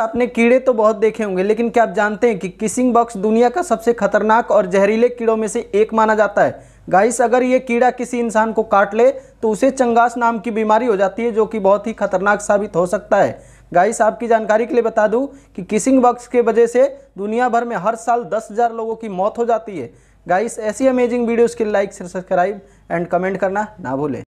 आपने कीड़े तो बहुत देखे होंगे लेकिन क्या आप जानते हैं कि किसिंग बॉक्स दुनिया का सबसे खतरनाक और जहरीले कीड़ों में से एक माना जाता है गाइस अगर ये कीड़ा किसी इंसान को काट ले तो उसे चंगास नाम की बीमारी हो जाती है जो कि बहुत ही खतरनाक साबित हो सकता है गाइस आपकी जानकारी के लिए बता दूँ कि किसिंग बॉक्स के वजह से दुनिया भर में हर साल दस हज़ार लोगों की मौत हो जाती है गाइस ऐसी अमेजिंग वीडियोज़ के लाइक सब्सक्राइब एंड कमेंट करना ना भूलें